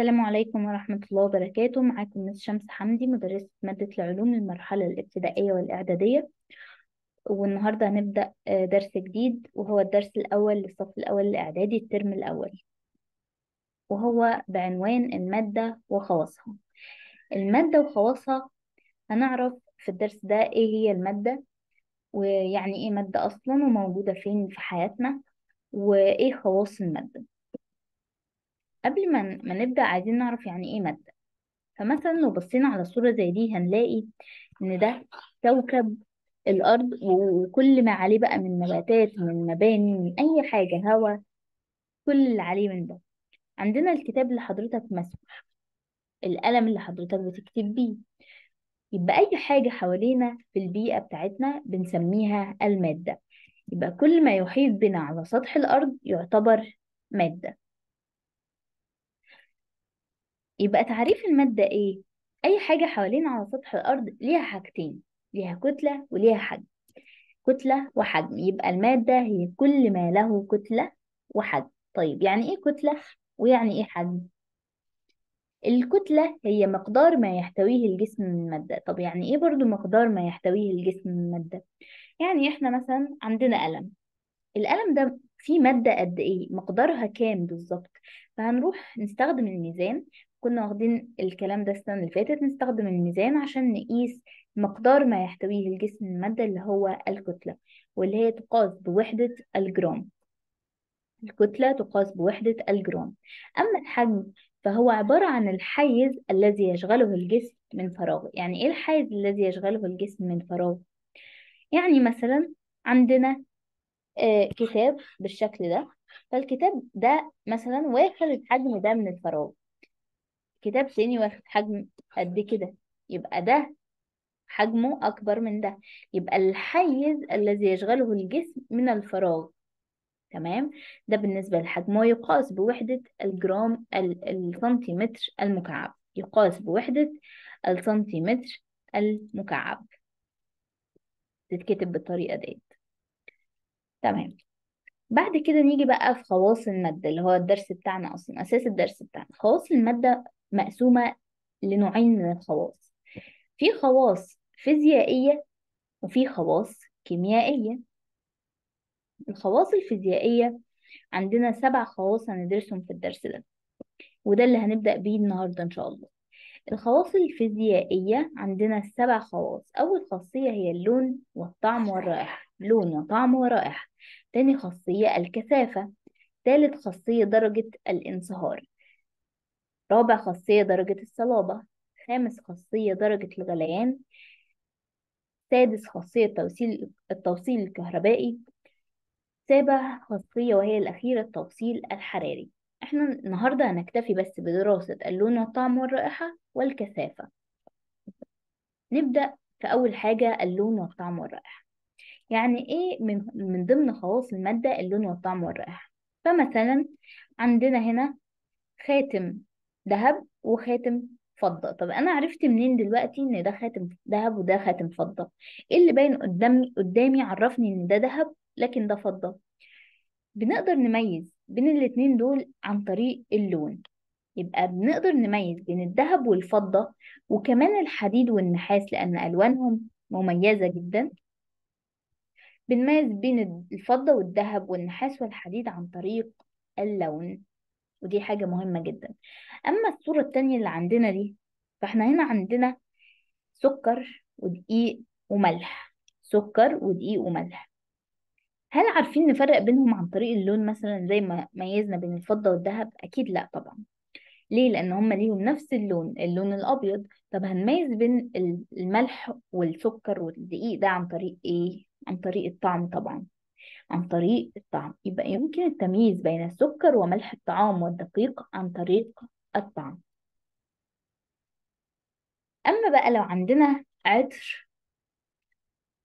السلام عليكم ورحمة الله وبركاته معاكم مس شمس حمدي مدرسة مادة العلوم للمرحلة الابتدائية والإعدادية والنهاردة هنبدأ آه، درس جديد وهو الدرس الأول للصف الأول الإعدادي الترم الأول وهو بعنوان المادة وخواصها المادة وخواصها هنعرف في الدرس ده إيه هي المادة ويعني إيه مادة أصلا وموجودة فين في حياتنا وإيه خواص المادة قبل ما ما نبدأ عايزين نعرف يعني إيه مادة فمثلا لو بصينا على صورة زي دي هنلاقي إن ده كوكب الأرض وكل يعني ما عليه بقى من نباتات من مباني من أي حاجة هوا كل اللي عليه من ده عندنا الكتاب اللي حضرتك ماسكه القلم اللي حضرتك بتكتب بيه يبقى أي حاجة حوالينا في البيئة بتاعتنا بنسميها المادة يبقى كل ما يحيط بنا على سطح الأرض يعتبر مادة يبقى تعريف المادة إيه؟ أي حاجة حوالينا على سطح الأرض ليها حاجتين ليها كتلة وليها حجم كتلة وحجم يبقى المادة هي كل ما له كتلة وحجم طيب يعني إيه كتلة ويعني إيه حجم؟ الكتلة هي مقدار ما يحتويه الجسم من مادة طب يعني إيه برضو مقدار ما يحتويه الجسم من مادة؟ يعني إحنا مثلا عندنا ألم الألم ده فيه مادة قد إيه؟ مقدارها كام بالظبط؟ فهنروح نستخدم الميزان كنا واخدين الكلام ده السنة اللي فاتت نستخدم الميزان عشان نقيس مقدار ما يحتويه الجسم من مادة اللي هو الكتلة واللي هي تقاس بوحدة الجرام الكتلة تقاس بوحدة الجرام أما الحجم فهو عبارة عن الحيز الذي يشغله الجسم من فراغ يعني إيه الحيز الذي يشغله الجسم من فراغ؟ يعني مثلا عندنا آه، كتاب بالشكل ده فالكتاب ده مثلا واخد الحجم ده من الفراغ كتاب ثاني واخد حجم قد كده يبقى ده حجمه أكبر من ده يبقى الحيز الذي يشغله الجسم من الفراغ تمام ده بالنسبة للحجم ويقاس بوحدة الجرام السنتيمتر المكعب يقاس بوحدة السنتيمتر المكعب تتكتب بالطريقة ديت تمام بعد كده نيجي بقى في خواص المادة اللي هو الدرس بتاعنا أصلا أساس الدرس بتاعنا خواص المادة مقسومة لنوعين من الخواص في خواص فيزيائية وفي خواص كيميائية الخواص الفيزيائية عندنا سبع خواص هندرسهم في الدرس ده وده اللي هنبدأ بيه النهاردة إن شاء الله الخواص الفيزيائية عندنا سبع خواص أول خاصية هي اللون والطعم والرائحة لون وطعم ورائحة تاني خاصية الكثافة تالت خاصية درجة الانصهار رابع خاصية درجة الصلابة خامس خاصية درجة الغليان سادس خاصية التوصيل التوصيل الكهربائي سابع خاصية وهي الأخيرة التوصيل الحراري احنا النهاردة هنكتفي بس بدراسة اللون والطعم والرائحة والكثافة نبدأ في أول حاجة اللون والطعم والرائحة يعني إيه من من ضمن خواص المادة اللون والطعم والرائحة فمثلا عندنا هنا خاتم ذهب وخاتم فضة طب أنا عرفت منين دلوقتي إن ده خاتم ذهب وده خاتم فضة إيه اللي باين قدامي قدامي عرفني إن ده ذهب لكن ده فضة بنقدر نميز بين الاتنين دول عن طريق اللون يبقى بنقدر نميز بين الذهب والفضة وكمان الحديد والنحاس لأن ألوانهم مميزة جدا بنميز بين الفضة والذهب والنحاس والحديد عن طريق اللون ودي حاجة مهمة جدا أما الصورة التانية اللي عندنا دي فاحنا هنا عندنا سكر ودقيق وملح سكر ودقيق وملح هل عارفين نفرق بينهم عن طريق اللون مثلا زي ما ميزنا بين الفضة والذهب أكيد لأ طبعا ليه لأن هما ليهم نفس اللون اللون الأبيض طب هنميز بين الملح والسكر والدقيق ده عن طريق إيه عن طريق الطعم طبعا عن طريق الطعم يبقى يمكن التمييز بين السكر وملح الطعام والدقيق عن طريق الطعم أما بقى لو عندنا عطر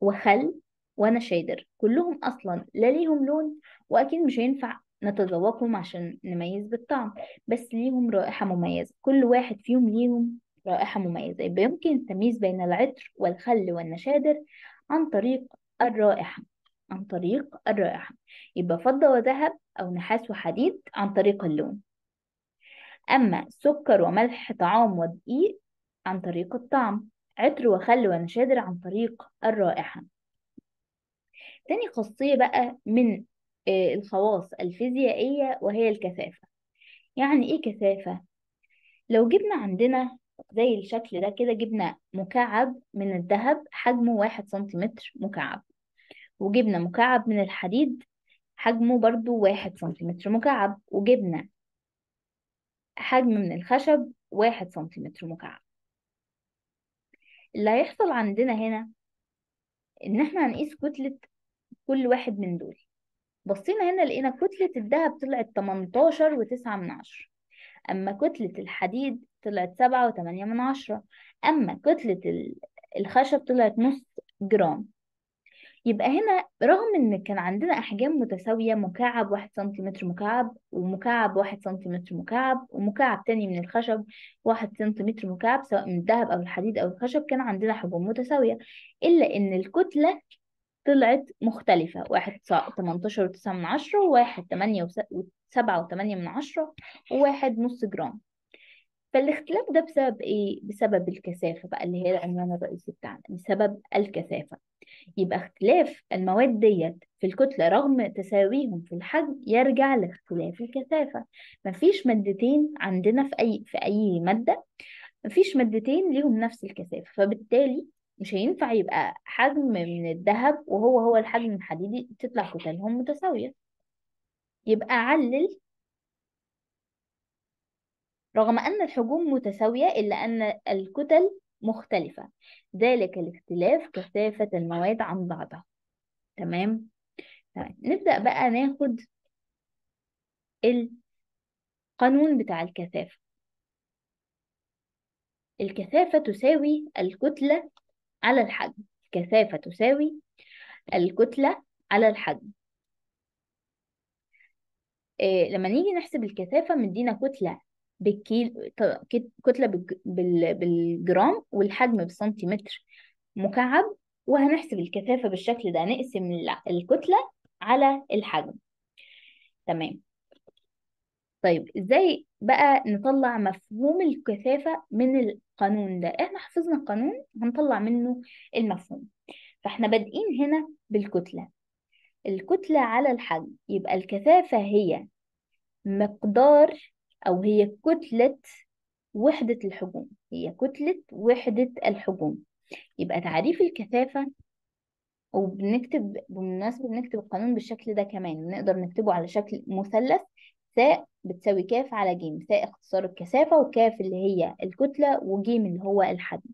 وخل ونشادر كلهم أصلا لا ليهم لون وأكيد مش هينفع نتذوقهم عشان نميز بالطعم بس ليهم رائحة مميزة كل واحد فيهم ليهم رائحة مميزة يبقى يمكن التمييز بين العطر والخل والنشادر عن طريق الرائحة عن طريق الرائحة يبقى فضة وذهب أو نحاس وحديد عن طريق اللون أما سكر وملح طعام ودقيق عن طريق الطعم عطر وخل ونشادر عن طريق الرائحة تاني خاصية بقى من آه، الخواص الفيزيائية وهي الكثافة يعني إيه كثافة؟ لو جبنا عندنا زي الشكل ده كده جبنا مكعب من الذهب حجمه واحد سنتيمتر مكعب وجبنا مكعب من الحديد حجمه برضو واحد سنتيمتر مكعب وجبنا حجم من الخشب واحد سنتيمتر مكعب اللي هيحصل عندنا هنا ان احنا هنقيس كتلة كل واحد من دول بصينا هنا لقينا كتلة الدهب طلعت 18 وتسعة من عشرة أما كتلة الحديد طلعت سبعة وتمانية من عشرة أما كتلة الخشب طلعت نص جرام يبقى هنا رغم ان كان عندنا احجام متساويه مكعب واحد سنتيمتر مكعب ومكعب واحد سنتيمتر مكعب ومكعب تاني من الخشب واحد سنتيمتر مكعب سواء من الذهب او الحديد او الخشب كان عندنا حجوم متساويه الا ان الكتله طلعت مختلفة واحد تمنتاشر وتسعة من عشرة وواحد تمانية سبعة وثمانية من عشرة وواحد نص جرام فالاختلاف ده بسبب ايه؟ بسبب الكثافة بقى اللي هي العنوان الرئيسي بتاعنا بسبب يعني الكثافة يبقى اختلاف المواد ديت في الكتلة رغم تساويهم في الحجم يرجع لاختلاف الكثافة مفيش مادتين عندنا في أي في أي مادة مفيش مادتين ليهم نفس الكثافة فبالتالي مش هينفع يبقى حجم من الذهب وهو هو الحجم الحديدي تطلع كتلهم متساوية يبقى علل رغم أن الحجوم متساوية إلا أن الكتل مختلفة ذلك الاختلاف كثافة المواد عن بعضها تمام تمام طيب، نبدأ بقى ناخد القانون بتاع الكثافة الكثافة تساوي الكتلة على الحجم الكثافة تساوي الكتلة على الحجم إيه لما نيجي نحسب الكثافة مدينا كتلة بالكيل كتلة بال... بالجرام والحجم بالسنتيمتر مكعب وهنحسب الكثافة بالشكل ده نقسم الكتلة على الحجم تمام طيب ازاي بقى نطلع مفهوم الكثافة من القانون ده احنا حفظنا القانون هنطلع منه المفهوم فاحنا بادئين هنا بالكتلة الكتلة على الحجم يبقى الكثافة هي مقدار أو هي كتلة وحدة الحجوم هي كتلة وحدة الحجوم يبقى تعريف الكثافة وبنكتب بالمناسبة بنكتب القانون بالشكل ده كمان بنقدر نكتبه على شكل مثلث ساء بتساوي كاف على جيم ساء اختصار الكثافة وكاف اللي هي الكتلة وجيم اللي هو الحجم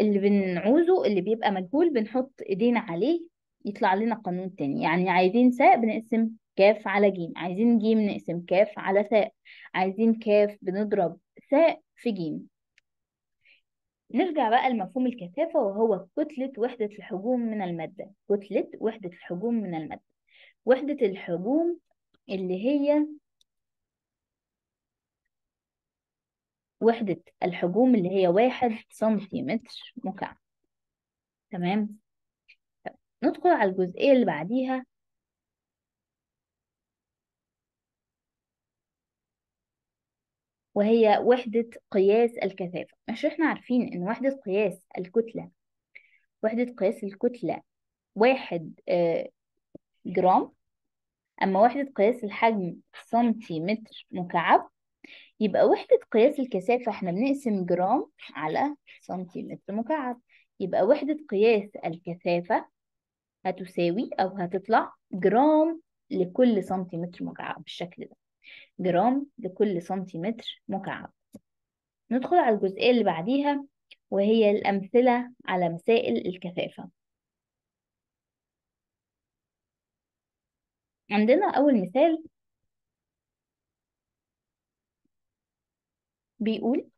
اللي بنعوزه اللي بيبقى مجهول بنحط ايدينا عليه يطلع لنا قانون تاني يعني عايزين ساء بنقسم كاف على جيم عايزين جيم نقسم كاف على ساء عايزين كاف بنضرب ساء في جيم نرجع بقى لمفهوم الكثافة وهو كتلة وحدة الحجوم من المادة كتلة وحدة الحجوم من المادة وحدة الحجوم اللي هي وحدة الحجوم اللي هي واحد سنتيمتر مكعب تمام ندخل على الجزئية اللي بعديها وهي وحدة قياس الكثافة مش احنا عارفين ان وحدة قياس الكتلة وحدة قياس الكتلة واحد آه، جرام أما وحدة قياس الحجم سنتيمتر مكعب يبقى وحدة قياس الكثافة احنا بنقسم جرام على سنتيمتر مكعب يبقى وحدة قياس الكثافة هتساوي أو هتطلع جرام لكل سنتيمتر مكعب بالشكل ده جرام لكل سنتيمتر مكعب ندخل على الجزئية اللي بعديها وهي الأمثلة على مسائل الكثافة عندنا أول مثال بيقول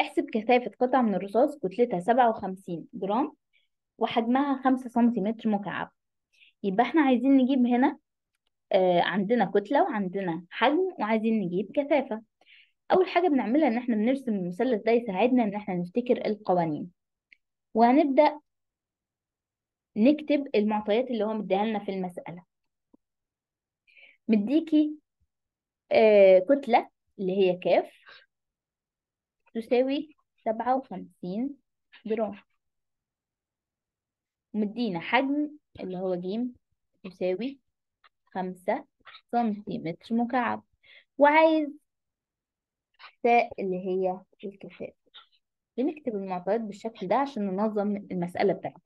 احسب كثافة قطعة من الرصاص كتلتها 57 جرام وحجمها خمسة سنتيمتر مكعب يبقى احنا عايزين نجيب هنا آه، عندنا كتلة وعندنا حجم وعايزين نجيب كثافة أول حاجة بنعملها إن احنا بنرسم المثلث ده يساعدنا إن احنا نفتكر القوانين وهنبدأ نكتب المعطيات اللي هو مديها لنا في المسألة مديكي آه، كتلة اللي هي كاف تساوي سبعة وخمسين جرام ومدينا حجم اللي هو جيم يساوي خمسة سنتيمتر مكعب وعايز تاء اللي هي الكفاءة بنكتب المعطيات بالشكل ده عشان ننظم المسألة بتاعتنا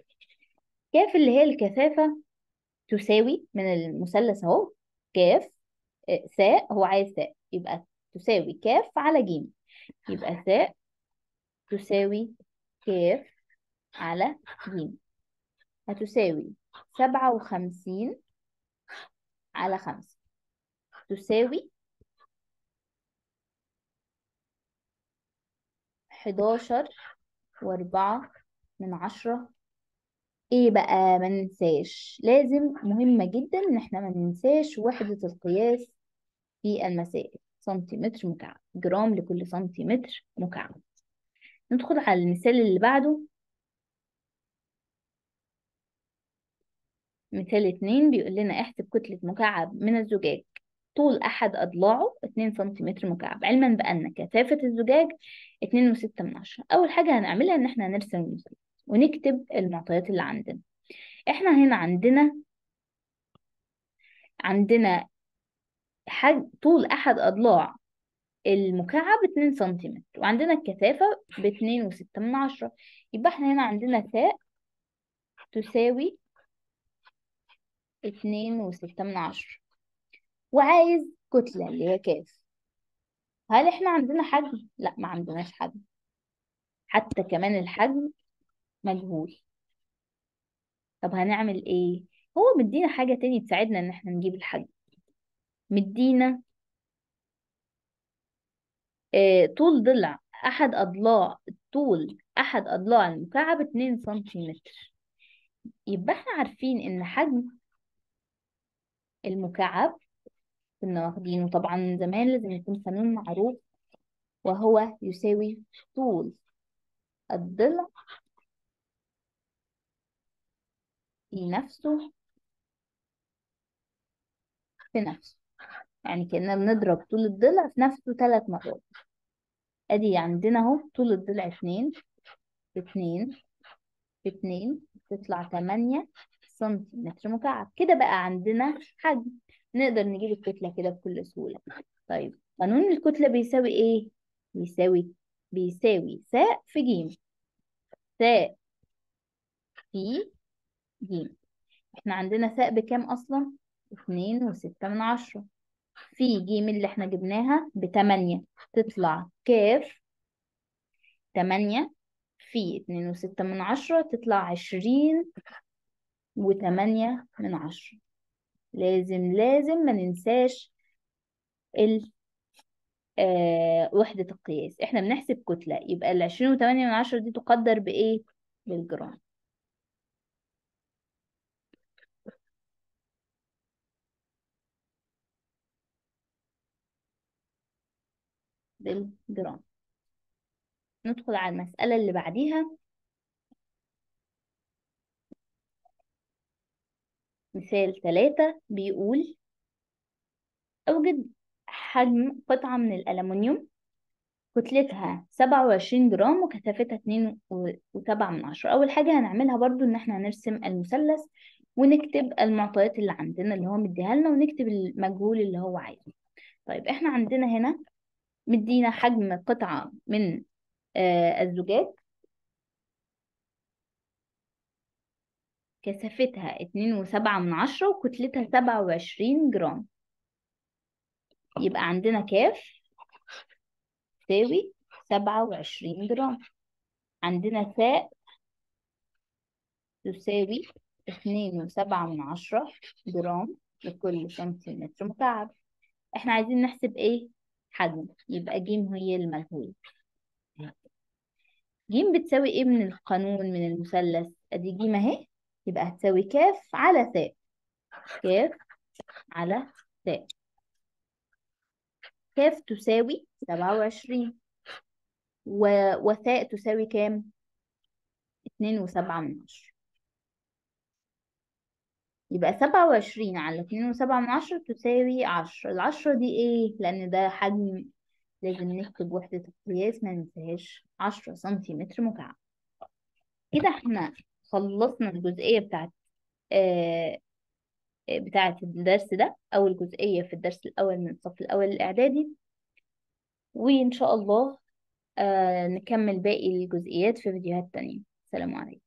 كاف اللي هي الكثافة تساوي من المثلث اهو كاف ثاء آه، هو عايز ثاء يبقى تساوي كاف على جيم يبقى ثاء تساوي كاف على جيم هتساوي سبعة وخمسين على خمسة تساوي حداشر واربعة من عشرة ايه بقى ما ننساش لازم مهمة جدا ان احنا ما ننساش وحدة القياس في المسائل سنتيمتر مكعب جرام لكل سنتيمتر مكعب ندخل على المثال اللي بعده مثال اتنين بيقول لنا احسب كتلة مكعب من الزجاج طول أحد أضلاعه اتنين سنتيمتر مكعب علما بأن كثافة الزجاج اتنين وستة من عشرة أول حاجة هنعملها إن احنا هنرسم المثال ونكتب المعطيات اللي عندنا احنا هنا عندنا عندنا حج... طول أحد أضلاع المكعب اتنين سنتيمتر وعندنا الكثافة باتنين وستة من عشرة يبقى احنا هنا عندنا ثاء تساوي اتنين وستة من عشرة وعايز كتلة اللي هي كاف هل احنا عندنا حجم؟ لا ما عندناش حجم حتى كمان الحجم مجهول طب هنعمل ايه؟ هو مدينا حاجة تاني تساعدنا ان احنا نجيب الحجم مدينا اه طول ضلع احد اضلاع طول احد اضلاع المكعب 2 سنتيمتر يبقى احنا عارفين ان حجم المكعب كنا واخدينه طبعا زمان لازم يكون قانون معروف وهو يساوي طول الضلع في نفسه في نفسه يعني كأننا بنضرب طول الضلع في نفسه ثلاث مرات ادي عندنا اهو طول الضلع اتنين في اتنين في اتنين تطلع تمانية سم متر مكعب كده بقى عندنا حجم نقدر نجيب الكتلة كده بكل سهولة طيب قانون الكتلة بيساوي ايه؟ بيساوي بيساوي س في ج س في ج احنا عندنا س بكام اصلا؟ اتنين وستة من عشرة في ج اللي احنا جبناها بتمانية تطلع ك تمانية في اتنين وستة من عشرة تطلع عشرين وتمانية من عشرة لازم لازم ما ننساش ال آه وحدة القياس احنا بنحسب كتلة يبقى العشرين وتمانية من عشرة دي تقدر بإيه؟ بالجرام بالجرام ندخل على المسألة اللي بعديها مثال ثلاثة بيقول أوجد حجم قطعة من الألمنيوم كتلتها سبعة وعشرين جرام وكثافتها اتنين وسبعة من عشرة أول حاجة هنعملها برضو إن احنا هنرسم المثلث ونكتب المعطيات اللي عندنا اللي هو مديها لنا ونكتب المجهول اللي هو عايزه طيب احنا عندنا هنا مدينا حجم قطعة من آه الزجاج كثافتها اتنين وسبعة من عشرة وكتلتها سبعة وعشرين جرام يبقى عندنا كاف تساوي سبعة وعشرين جرام عندنا ساء تساوي اتنين وسبعة من عشرة جرام لكل سنتيمتر مكعب احنا عايزين نحسب ايه حجم يبقى ج هي المجهول ج بتساوي ايه من القانون من المثلث ادي جيم اهي يبقى هتساوي كاف على ثاء كاف على ثاء كاف تساوي سبعة وعشرين و... وثاء تساوي كام؟ اتنين وسبعة من عشرة يبقى سبعة وعشرين على اتنين وسبعة من عشرة تساوي عشرة العشرة دي ايه؟ لأن ده حجم لازم نكتب وحدة القياس ما ننساهاش عشرة سنتيمتر مكعب كده احنا خلصنا الجزئية بتاعت آه، بتاعت الدرس ده أول جزئية في الدرس الأول من الصف الأول الإعدادي وإن شاء الله آه، نكمل باقي الجزئيات في فيديوهات تانية سلام عليكم